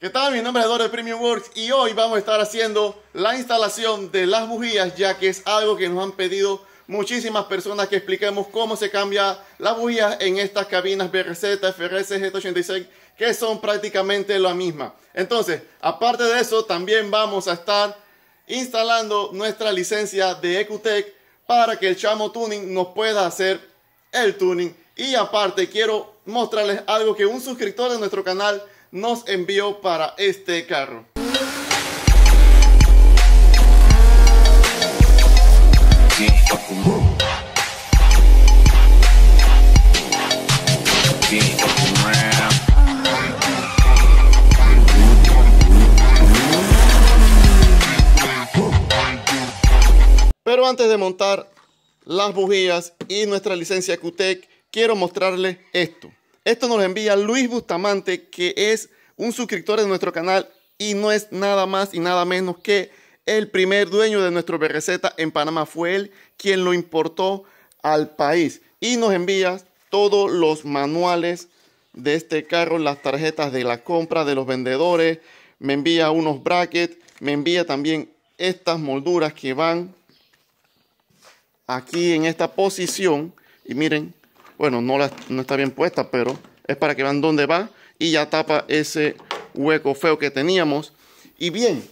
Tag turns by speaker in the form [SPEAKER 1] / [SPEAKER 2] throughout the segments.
[SPEAKER 1] ¿Qué tal? Mi nombre es de Premium Works y hoy vamos a estar haciendo la instalación de las bujías ya que es algo que nos han pedido muchísimas personas que expliquemos cómo se cambia las bujías en estas cabinas BRZ, FRS, G86 que son prácticamente la misma. Entonces, aparte de eso, también vamos a estar instalando nuestra licencia de EQTEC para que el Chamo Tuning nos pueda hacer el tuning y aparte quiero mostrarles algo que un suscriptor de nuestro canal nos envió para este carro. Pero antes de montar las bujías y nuestra licencia QTEC, quiero mostrarles esto. Esto nos lo envía Luis Bustamante, que es un suscriptor de nuestro canal y no es nada más y nada menos que el primer dueño de nuestro BRZ en Panamá. Fue él quien lo importó al país y nos envía todos los manuales de este carro, las tarjetas de la compra de los vendedores, me envía unos brackets, me envía también estas molduras que van aquí en esta posición y miren bueno, no, está bien puesta, pero es para que vean dónde va y ya tapa ese hueco feo que teníamos. Y bien,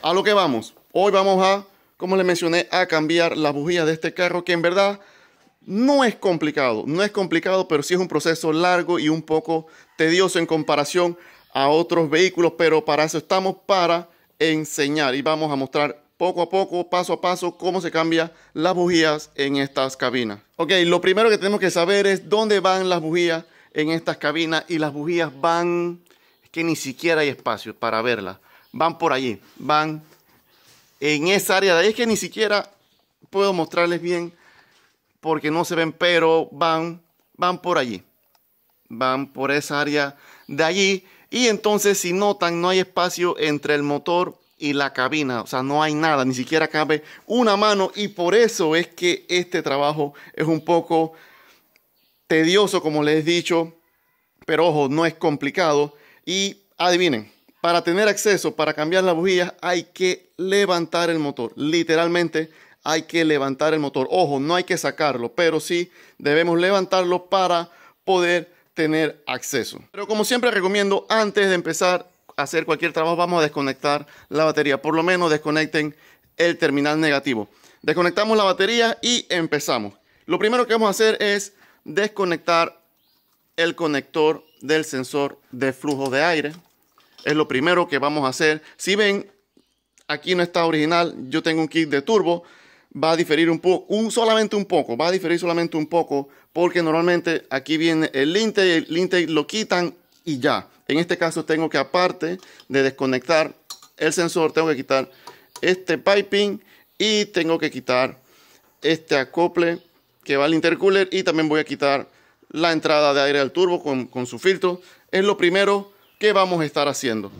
[SPEAKER 1] a lo que vamos. Hoy vamos a, como les mencioné, a cambiar la bujía de este carro que en verdad no es complicado. No es complicado, pero sí es un proceso largo y un poco tedioso en comparación a otros vehículos, pero para eso estamos, para enseñar y vamos a mostrar poco a poco, paso a paso, cómo se cambian las bujías en estas cabinas. Ok, lo primero que tenemos que saber es dónde van las bujías en estas cabinas y las bujías van, es que ni siquiera hay espacio para verlas, van por allí, van en esa área de ahí, es que ni siquiera puedo mostrarles bien porque no se ven, pero van, van por allí, van por esa área de allí y entonces si notan no hay espacio entre el motor y la cabina. O sea, no hay nada, ni siquiera cabe una mano. Y por eso es que este trabajo es un poco tedioso, como les he dicho. Pero ojo, no es complicado. Y adivinen, para tener acceso, para cambiar las bujías, hay que levantar el motor. Literalmente hay que levantar el motor. Ojo, no hay que sacarlo, pero sí debemos levantarlo para poder tener acceso. Pero como siempre recomiendo, antes de empezar hacer cualquier trabajo, vamos a desconectar la batería. Por lo menos desconecten el terminal negativo. Desconectamos la batería y empezamos. Lo primero que vamos a hacer es desconectar el conector del sensor de flujo de aire. Es lo primero que vamos a hacer. Si ven, aquí no está original. Yo tengo un kit de turbo. Va a diferir un poco, un, solamente un poco. Va a diferir solamente un poco porque normalmente aquí viene el intake, el intake lo quitan y ya. En este caso tengo que aparte de desconectar el sensor, tengo que quitar este piping y tengo que quitar este acople que va al intercooler y también voy a quitar la entrada de aire al turbo con, con su filtro. Es lo primero que vamos a estar haciendo.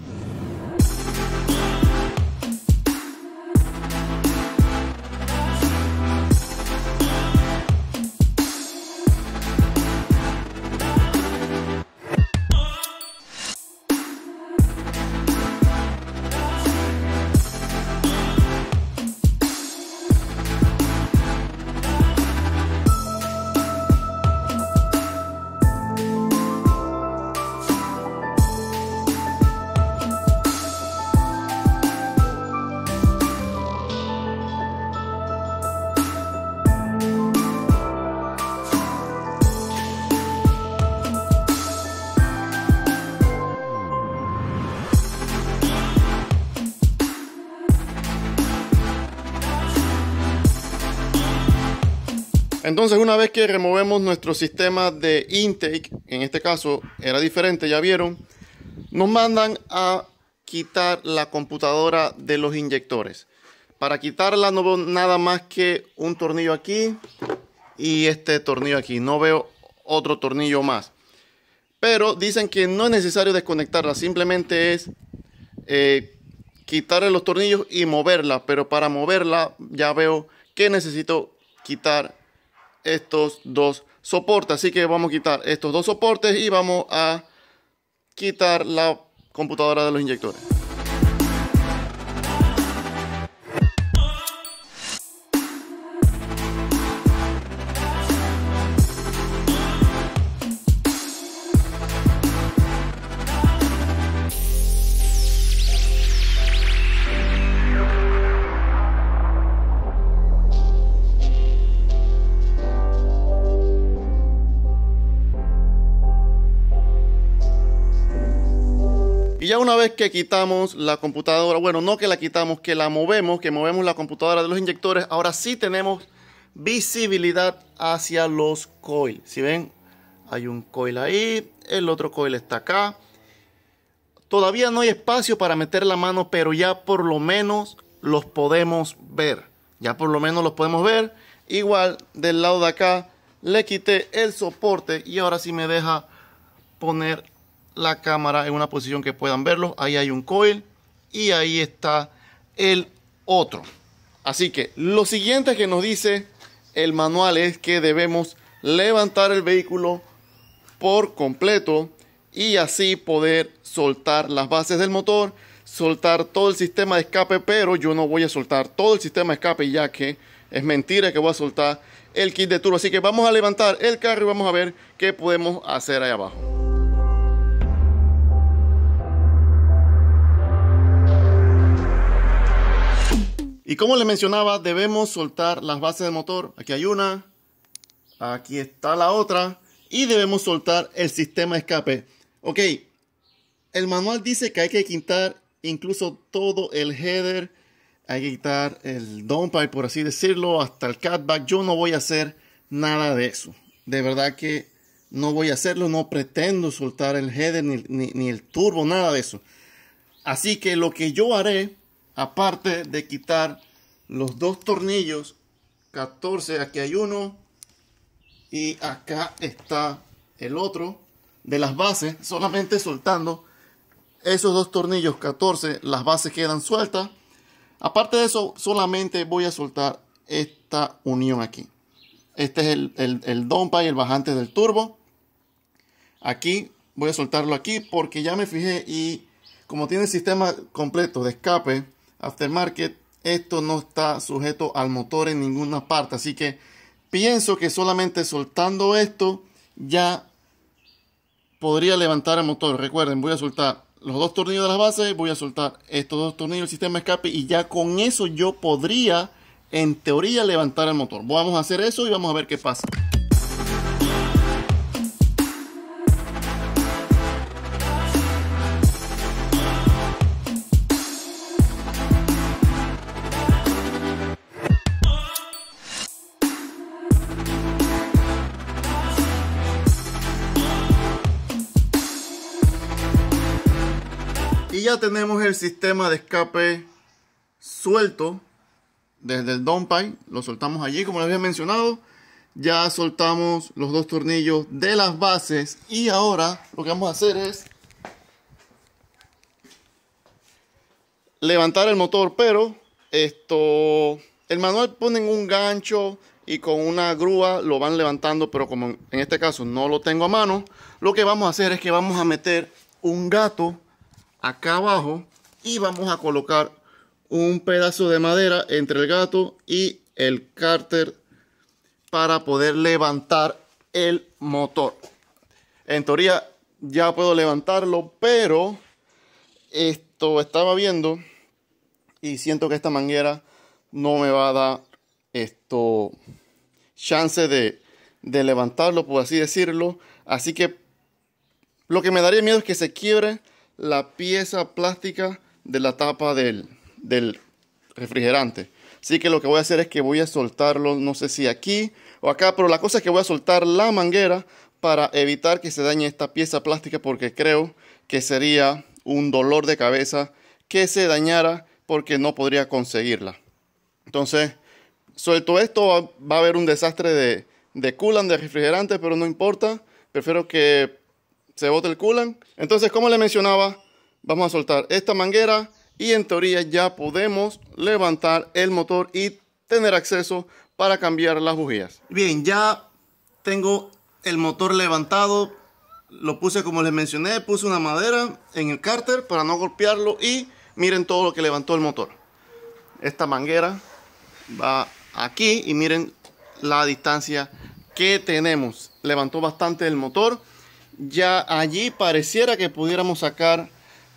[SPEAKER 1] Entonces, una vez que removemos nuestro sistema de intake, en este caso era diferente, ya vieron, nos mandan a quitar la computadora de los inyectores. Para quitarla no veo nada más que un tornillo aquí y este tornillo aquí. No veo otro tornillo más. Pero dicen que no es necesario desconectarla, simplemente es quitar eh, quitarle los tornillos y moverla. Pero para moverla ya veo que necesito quitar estos dos soportes. Así que vamos a quitar estos dos soportes y vamos a quitar la computadora de los inyectores. una vez que quitamos la computadora, bueno, no que la quitamos, que la movemos, que movemos la computadora de los inyectores, ahora sí tenemos visibilidad hacia los coils. Si ven, hay un coil ahí, el otro coil está acá. Todavía no hay espacio para meter la mano, pero ya por lo menos los podemos ver. Ya por lo menos los podemos ver. Igual del lado de acá le quité el soporte y ahora sí me deja poner la cámara en una posición que puedan verlo. Ahí hay un coil y ahí está el otro. Así que lo siguiente que nos dice el manual es que debemos levantar el vehículo por completo y así poder soltar las bases del motor, soltar todo el sistema de escape, pero yo no voy a soltar todo el sistema de escape ya que es mentira que voy a soltar el kit de turbo. Así que vamos a levantar el carro y vamos a ver qué podemos hacer ahí abajo. Y como les mencionaba, debemos soltar las bases del motor. Aquí hay una, aquí está la otra. Y debemos soltar el sistema escape. Ok, el manual dice que hay que quitar incluso todo el header. Hay que quitar el downpipe, por así decirlo, hasta el catback. Yo no voy a hacer nada de eso. De verdad que no voy a hacerlo. No pretendo soltar el header ni el turbo, nada de eso. Así que lo que yo haré aparte de quitar los dos tornillos 14 aquí hay uno y acá está el otro de las bases solamente soltando esos dos tornillos 14 las bases quedan sueltas aparte de eso solamente voy a soltar esta unión aquí este es el, el, el y el bajante del turbo aquí voy a soltarlo aquí porque ya me fijé y como tiene el sistema completo de escape aftermarket, esto no está sujeto al motor en ninguna parte. Así que pienso que solamente soltando esto ya podría levantar el motor. Recuerden, voy a soltar los dos tornillos de las bases, voy a soltar estos dos tornillos del sistema escape y ya con eso yo podría, en teoría, levantar el motor. Vamos a hacer eso y vamos a ver qué pasa. tenemos el sistema de escape suelto desde el downpipe. Lo soltamos allí, como les había mencionado. Ya soltamos los dos tornillos de las bases. Y ahora lo que vamos a hacer es levantar el motor. Pero esto, el manual ponen un gancho y con una grúa lo van levantando. Pero como en este caso no lo tengo a mano, lo que vamos a hacer es que vamos a meter un gato acá abajo y vamos a colocar un pedazo de madera entre el gato y el cárter para poder levantar el motor. En teoría ya puedo levantarlo, pero esto estaba viendo y siento que esta manguera no me va a dar esto chance de, de levantarlo, por así decirlo. Así que lo que me daría miedo es que se quiebre la pieza plástica de la tapa del, refrigerante. Así que lo que voy a hacer es que voy a soltarlo, no sé si aquí o acá, pero la cosa es que voy a soltar la manguera para evitar que se dañe esta pieza plástica porque creo que sería un dolor de cabeza que se dañara porque no podría conseguirla. Entonces, suelto esto, va, a haber un desastre de, de coolant, de refrigerante, pero no importa. Prefiero que se bota el coolant. Entonces, como le mencionaba, vamos a soltar esta manguera y en teoría ya podemos levantar el motor y tener acceso para cambiar las bujías. Bien, ya tengo el motor levantado. Lo puse como les mencioné, puse una madera en el cárter para no golpearlo y miren todo lo que levantó el motor. Esta manguera va aquí y miren la distancia que tenemos. Levantó bastante el motor ya allí pareciera que pudiéramos sacar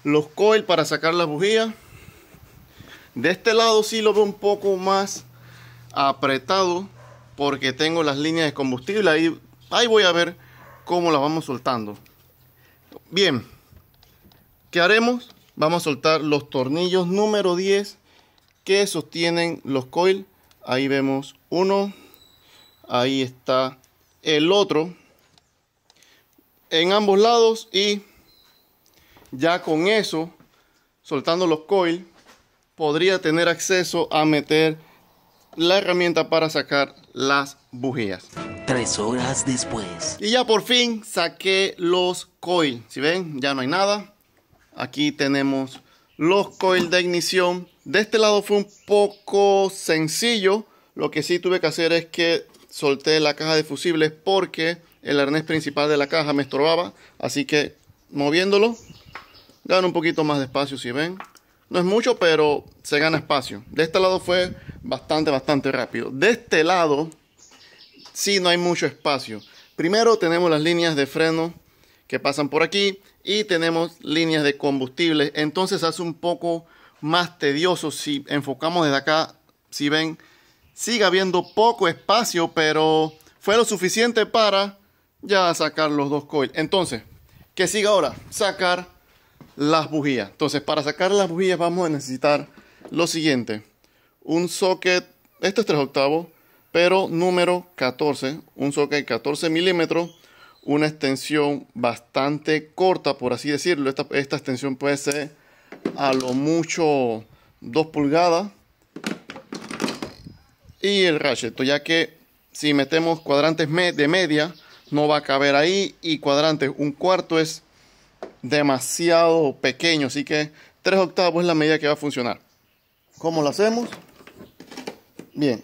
[SPEAKER 1] los coil para sacar la bujía de este lado sí lo veo un poco más apretado porque tengo las líneas de combustible ahí, ahí voy a ver cómo las vamos soltando bien ¿qué haremos? vamos a soltar los tornillos número 10 que sostienen los coil ahí vemos uno ahí está el otro en ambos lados y ya con eso, soltando los coil, podría tener acceso a meter la herramienta para sacar las bujías. Tres horas después. Y ya por fin saqué los coil. Si ven, ya no hay nada. Aquí tenemos los coil de ignición. De este lado fue un poco sencillo. Lo que sí tuve que hacer es que solté la caja de fusibles porque el arnés principal de la caja me estorbaba, así que moviéndolo gano un poquito más de espacio, si ven. No es mucho, pero se gana espacio. De este lado fue bastante, bastante rápido. De este lado, sí no hay mucho espacio. Primero tenemos las líneas de freno que pasan por aquí y tenemos líneas de combustible. Entonces hace un poco más tedioso si enfocamos desde acá. Si ven, sigue habiendo poco espacio, pero fue lo suficiente para ya a sacar los dos coils. Entonces, ¿qué siga ahora? Sacar las bujías. Entonces, para sacar las bujías vamos a necesitar lo siguiente. Un socket, esto es 3 octavos, pero número 14. Un socket 14 milímetros. Una extensión bastante corta, por así decirlo. Esta, esta extensión puede ser a lo mucho 2 pulgadas. Y el ratchet, ya que si metemos cuadrantes de media, no va a caber ahí. Y cuadrante, un cuarto es demasiado pequeño, así que tres octavos es la medida que va a funcionar. ¿Cómo lo hacemos? Bien,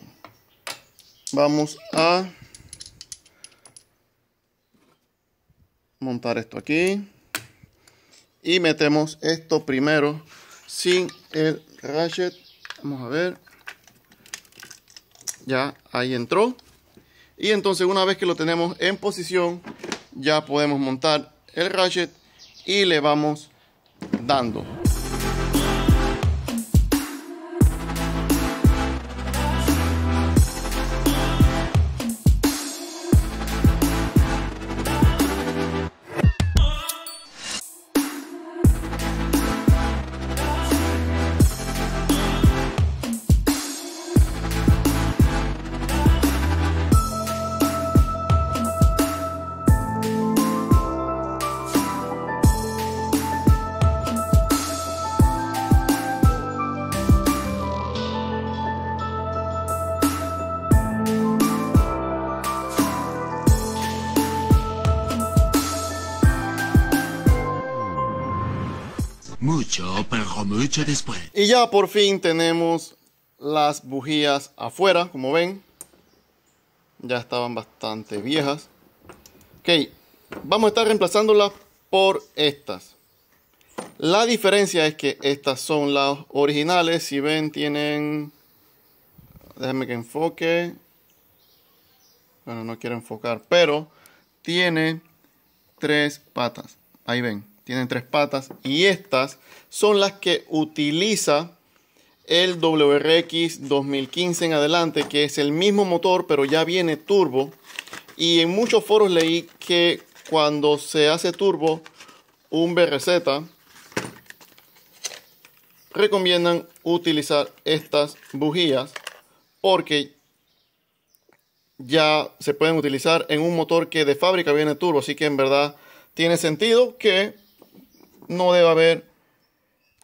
[SPEAKER 1] vamos a montar esto aquí y metemos esto primero sin el ratchet. Vamos a ver, ya ahí entró y entonces una vez que lo tenemos en posición ya podemos montar el ratchet y le vamos dando después. Y ya por fin tenemos las bujías afuera, como ven. Ya estaban bastante viejas. Ok, vamos a estar reemplazándolas por estas. La diferencia es que estas son las originales. Si ven, tienen... Déjenme que enfoque. Bueno, no quiero enfocar, pero tiene tres patas. Ahí ven tienen tres patas y estas son las que utiliza el WRX 2015 en adelante, que es el mismo motor, pero ya viene turbo. Y en muchos foros leí que cuando se hace turbo, un BRZ, recomiendan utilizar estas bujías porque ya se pueden utilizar en un motor que de fábrica viene turbo. Así que en verdad tiene sentido que no debe haber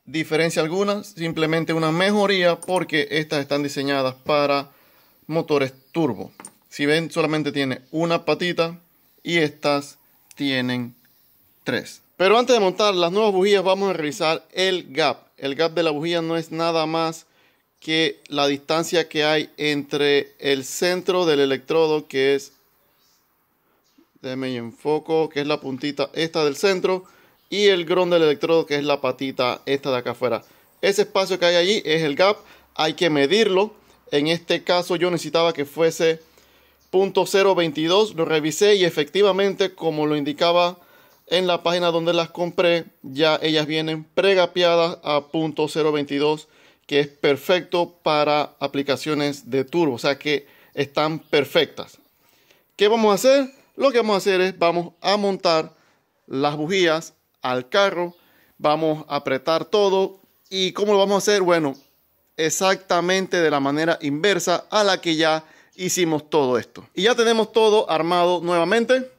[SPEAKER 1] diferencia alguna, simplemente una mejoría porque estas están diseñadas para motores turbo. Si ven, solamente tiene una patita y estas tienen tres. Pero antes de montar las nuevas bujías vamos a revisar el gap. El gap de la bujía no es nada más que la distancia que hay entre el centro del electrodo que es déjenme enfoco que es la puntita esta del centro y el grón del electrodo, que es la patita esta de acá afuera. Ese espacio que hay allí es el gap, hay que medirlo. En este caso yo necesitaba que fuese .022 lo revisé y efectivamente, como lo indicaba en la página donde las compré, ya ellas vienen pregapeadas a .022 que es perfecto para aplicaciones de turbo, o sea que están perfectas. ¿Qué vamos a hacer? Lo que vamos a hacer es, vamos a montar las bujías al carro, vamos a apretar todo. ¿Y cómo lo vamos a hacer? Bueno, exactamente de la manera inversa a la que ya hicimos todo esto. Y ya tenemos todo armado nuevamente.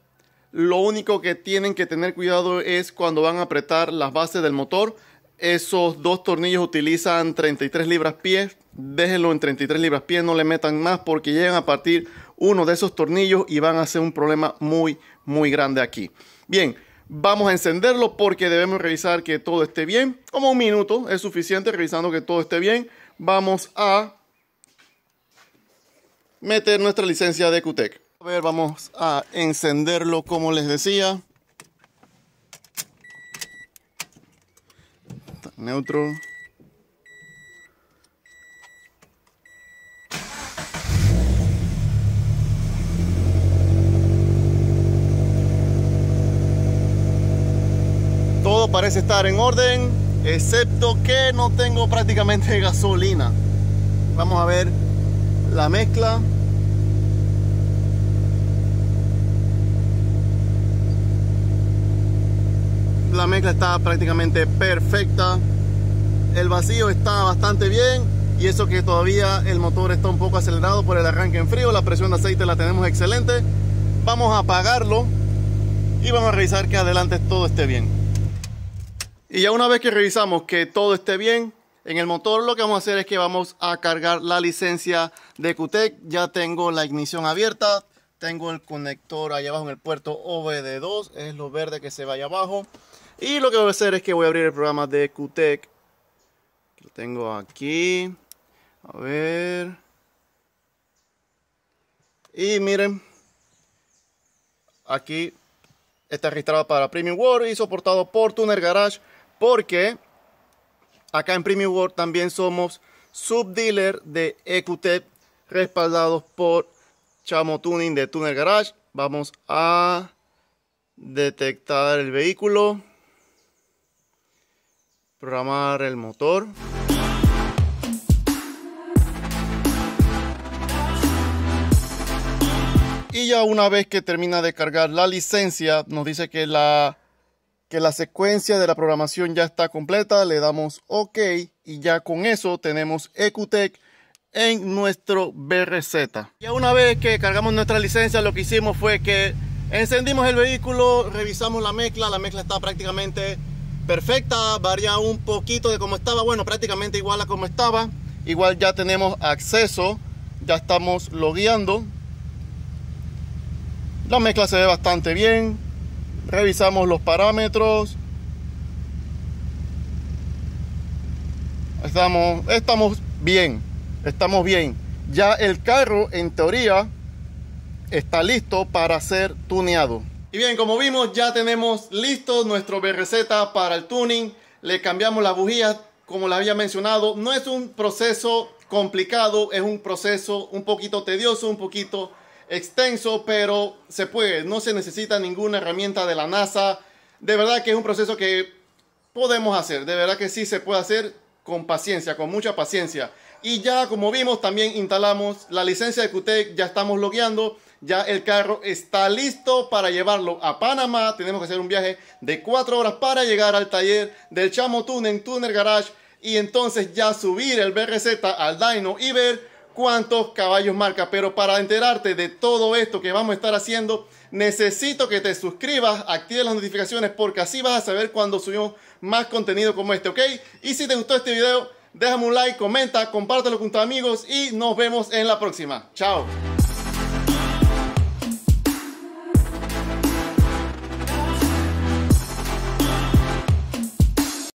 [SPEAKER 1] Lo único que tienen que tener cuidado es cuando van a apretar las bases del motor. Esos dos tornillos utilizan 33 libras pies. Déjenlo en 33 libras pies, no le metan más porque llegan a partir uno de esos tornillos y van a ser un problema muy, muy grande aquí. Bien, Vamos a encenderlo porque debemos revisar que todo esté bien. Como un minuto es suficiente revisando que todo esté bien. Vamos a meter nuestra licencia de QTEC. A ver, vamos a encenderlo como les decía. Neutro. Todo parece estar en orden, excepto que no tengo prácticamente gasolina. Vamos a ver la mezcla. La mezcla está prácticamente perfecta. El vacío está bastante bien y eso que todavía el motor está un poco acelerado por el arranque en frío. La presión de aceite la tenemos excelente. Vamos a apagarlo y vamos a revisar que adelante todo esté bien. Y ya una vez que revisamos que todo esté bien, en el motor lo que vamos a hacer es que vamos a cargar la licencia de QTEC. Ya tengo la ignición abierta, tengo el conector allá abajo en el puerto OBD2, es lo verde que se va allá abajo. Y lo que voy a hacer es que voy a abrir el programa de QTEC. Lo tengo aquí. A ver. Y miren. Aquí está registrado para Premium World y soportado por Tuner Garage porque acá en Premium World también somos subdealer de EQT respaldados por Chamo Tuning de Tuner Garage. Vamos a detectar el vehículo, programar el motor. Y ya una vez que termina de cargar la licencia, nos dice que la que la secuencia de la programación ya está completa, le damos OK y ya con eso tenemos Ecutech en nuestro BRZ. Ya una vez que cargamos nuestra licencia, lo que hicimos fue que encendimos el vehículo, revisamos la mezcla, la mezcla está prácticamente perfecta, varía un poquito de como estaba, bueno, prácticamente igual a como estaba. Igual ya tenemos acceso, ya estamos logueando. La mezcla se ve bastante bien, revisamos los parámetros estamos estamos bien estamos bien ya el carro en teoría está listo para ser tuneado y bien como vimos ya tenemos listo nuestro BRZ para el tuning le cambiamos las bujías, como les había mencionado no es un proceso complicado es un proceso un poquito tedioso un poquito extenso, pero se puede, no se necesita ninguna herramienta de la NASA. De verdad que es un proceso que podemos hacer, de verdad que sí se puede hacer con paciencia, con mucha paciencia. Y ya como vimos también instalamos la licencia de QTEC, ya estamos logueando, ya el carro está listo para llevarlo a Panamá. Tenemos que hacer un viaje de 4 horas para llegar al taller del Chamo Tuner, Tuner Garage y entonces ya subir el BRZ al Dyno y ver cuántos caballos marca. Pero para enterarte de todo esto que vamos a estar haciendo, necesito que te suscribas, actives las notificaciones porque así vas a saber cuando subimos más contenido como este, ¿ok? Y si te gustó este video, déjame un like, comenta, compártelo con tus amigos y nos vemos en la próxima. Chao.